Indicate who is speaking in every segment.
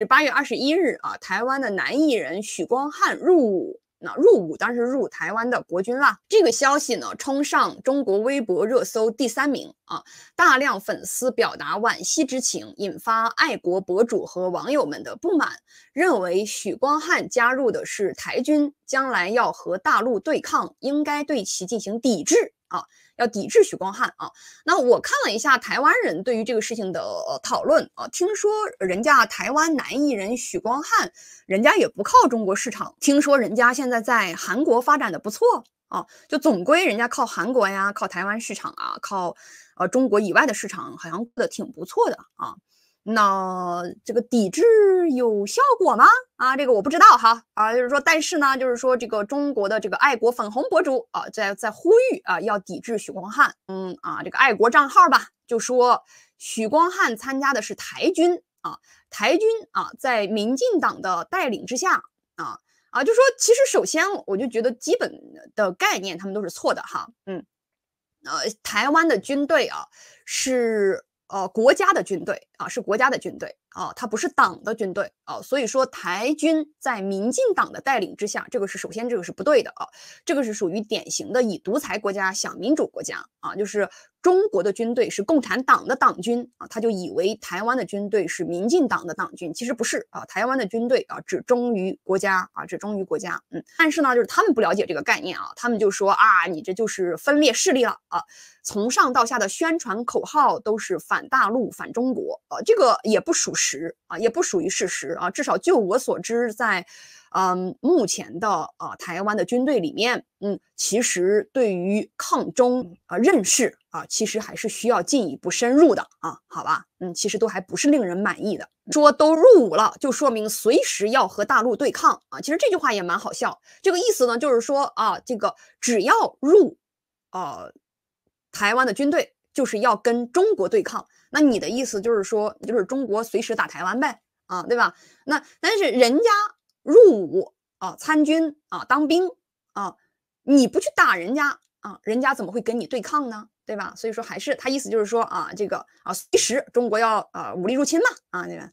Speaker 1: 是八月二十一日啊，台湾的男艺人许光汉入伍，那入伍当时入台湾的国军啦。这个消息呢冲上中国微博热搜第三名啊，大量粉丝表达惋惜之情，引发爱国博主和网友们的不满，认为许光汉加入的是台军，将来要和大陆对抗，应该对其进行抵制。啊，要抵制许光汉啊！那我看了一下台湾人对于这个事情的讨论啊，听说人家台湾男艺人许光汉，人家也不靠中国市场，听说人家现在在韩国发展的不错啊，就总归人家靠韩国呀，靠台湾市场啊，靠呃中国以外的市场，好像过得挺不错的啊。那这个抵制有效果吗？啊，这个我不知道哈。啊，就是说，但是呢，就是说，这个中国的这个爱国粉红博主啊，在在呼吁啊，要抵制许光汉。嗯啊，这个爱国账号吧，就说许光汉参加的是台军啊，台军啊，在民进党的带领之下啊啊，就说，其实首先我就觉得基本的概念他们都是错的哈。嗯，呃，台湾的军队啊是。呃，国家的军队啊，是国家的军队。啊，他不是党的军队啊，所以说台军在民进党的带领之下，这个是首先这个是不对的啊，这个是属于典型的以独裁国家想民主国家啊，就是中国的军队是共产党的党军啊，他就以为台湾的军队是民进党的党军，其实不是啊，台湾的军队啊只忠于国家啊只忠于国家，嗯，但是呢就是他们不了解这个概念啊，他们就说啊你这就是分裂势力了啊，从上到下的宣传口号都是反大陆反中国啊，这个也不属实。实啊，也不属于事实啊。至少就我所知，在嗯目前的啊台湾的军队里面，嗯，其实对于抗中啊认识啊，其实还是需要进一步深入的啊。好吧，嗯，其实都还不是令人满意的。说都入伍了，就说明随时要和大陆对抗啊。其实这句话也蛮好笑。这个意思呢，就是说啊，这个只要入呃台湾的军队。就是要跟中国对抗，那你的意思就是说，就是中国随时打台湾呗，啊，对吧？那但是人家入伍啊，参军啊，当兵啊，你不去打人家啊，人家怎么会跟你对抗呢？对吧？所以说还是他意思就是说啊，这个啊，随时中国要啊武力入侵嘛，啊，那个。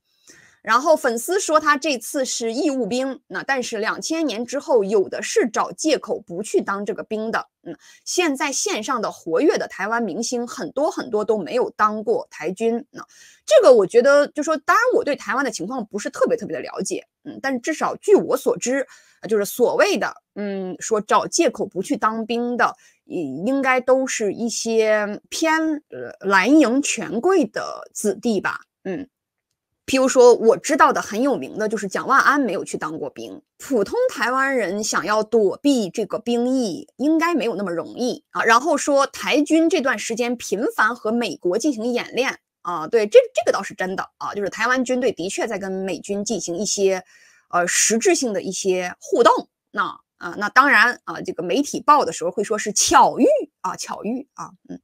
Speaker 1: 然后粉丝说他这次是义务兵，那但是两千年之后有的是找借口不去当这个兵的，嗯，现在线上的活跃的台湾明星很多很多都没有当过台军，那这个我觉得就说，当然我对台湾的情况不是特别特别的了解，嗯，但是至少据我所知，就是所谓的，嗯，说找借口不去当兵的，应应该都是一些偏呃蓝营权贵的子弟吧，嗯。譬如说，我知道的很有名的就是蒋万安没有去当过兵。普通台湾人想要躲避这个兵役，应该没有那么容易啊。然后说台军这段时间频繁和美国进行演练啊，对，这这个倒是真的啊，就是台湾军队的确在跟美军进行一些，呃，实质性的一些互动。那啊，那当然啊，这个媒体报的时候会说是巧遇啊，巧遇啊，嗯。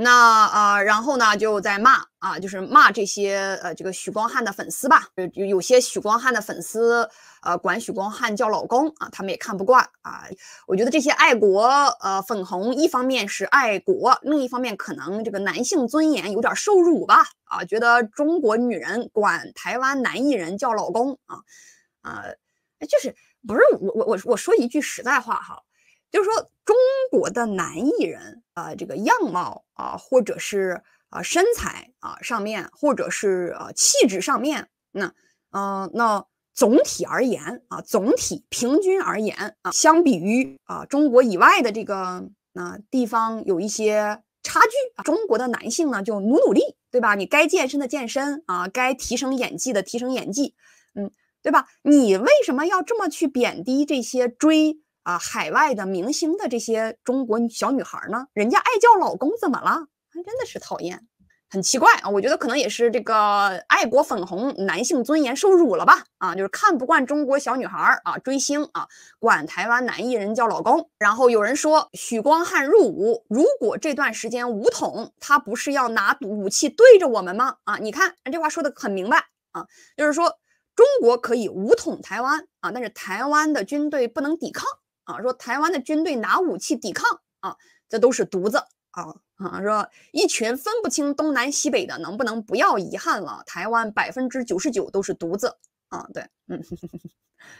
Speaker 1: 那呃，然后呢，就在骂啊，就是骂这些呃，这个许光汉的粉丝吧。有有些许光汉的粉丝，呃，管许光汉叫老公啊，他们也看不惯啊。我觉得这些爱国呃粉红，一方面是爱国，另一方面可能这个男性尊严有点受辱吧。啊，觉得中国女人管台湾男艺人叫老公啊，呃，就是不是我我我我说一句实在话哈。就是说，中国的男艺人啊，这个样貌啊，或者是啊身材啊，上面，或者是啊气质上面，那，嗯，那总体而言啊，总体平均而言啊，相比于啊中国以外的这个那地方，有一些差距。中国的男性呢，就努努力，对吧？你该健身的健身啊，该提升演技的提升演技，嗯，对吧？你为什么要这么去贬低这些追？啊，海外的明星的这些中国小女孩呢，人家爱叫老公，怎么了？还真的是讨厌，很奇怪啊！我觉得可能也是这个爱国粉红男性尊严受辱了吧？啊，就是看不惯中国小女孩啊追星啊，管台湾男艺人叫老公。然后有人说许光汉入伍，如果这段时间武统，他不是要拿武器对着我们吗？啊，你看这话说的很明白啊，就是说中国可以武统台湾啊，但是台湾的军队不能抵抗。啊，说台湾的军队拿武器抵抗啊，这都是独子啊啊，说一群分不清东南西北的，能不能不要遗憾了？台湾百分之九十九都是独子啊，对，嗯，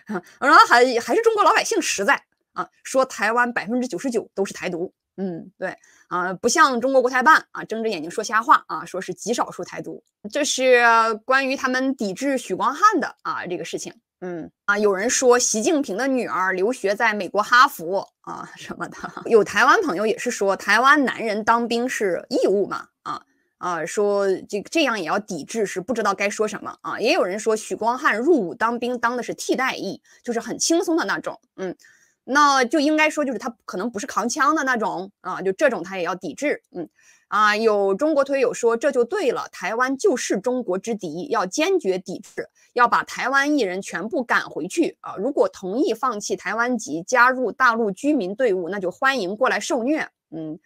Speaker 1: 然后还还是中国老百姓实在啊，说台湾百分之九十九都是台独，嗯，对，啊，不像中国国台办啊睁着眼睛说瞎话啊，说是极少数台独，这是关于他们抵制许光汉的啊这个事情。嗯啊，有人说习近平的女儿留学在美国哈佛啊什么的，有台湾朋友也是说台湾男人当兵是义务嘛啊啊，说这这样也要抵制是不知道该说什么啊。也有人说许光汉入伍当兵当的是替代役，就是很轻松的那种，嗯，那就应该说就是他可能不是扛枪的那种啊，就这种他也要抵制，嗯。啊，有中国推友说这就对了，台湾就是中国之敌，要坚决抵制，要把台湾艺人全部赶回去啊！如果同意放弃台湾籍，加入大陆居民队伍，那就欢迎过来受虐。嗯，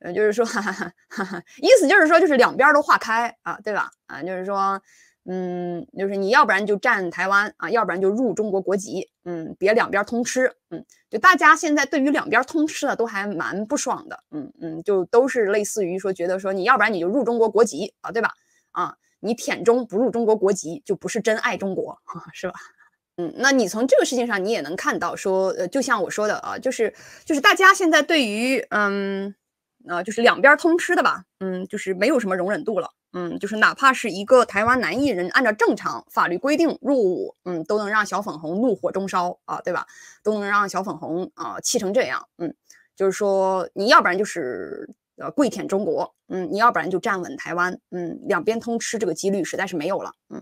Speaker 1: 呃，就是说，哈哈意思就是说，就是两边都划开啊，对吧？啊，就是说。嗯，就是你要不然就占台湾啊，要不然就入中国国籍，嗯，别两边通吃，嗯，就大家现在对于两边通吃的都还蛮不爽的，嗯嗯，就都是类似于说觉得说你要不然你就入中国国籍啊，对吧？啊，你舔中不入中国国籍就不是真爱中国，是吧？嗯，那你从这个事情上你也能看到说，呃，就像我说的啊，就是就是大家现在对于嗯呃，就是两边通吃的吧，嗯，就是没有什么容忍度了。嗯，就是哪怕是一个台湾男艺人按照正常法律规定入伍，嗯，都能让小粉红怒火中烧啊，对吧？都能让小粉红啊气成这样。嗯，就是说你要不然就是呃跪舔中国，嗯，你要不然就站稳台湾，嗯，两边通吃这个几率实在是没有了，嗯。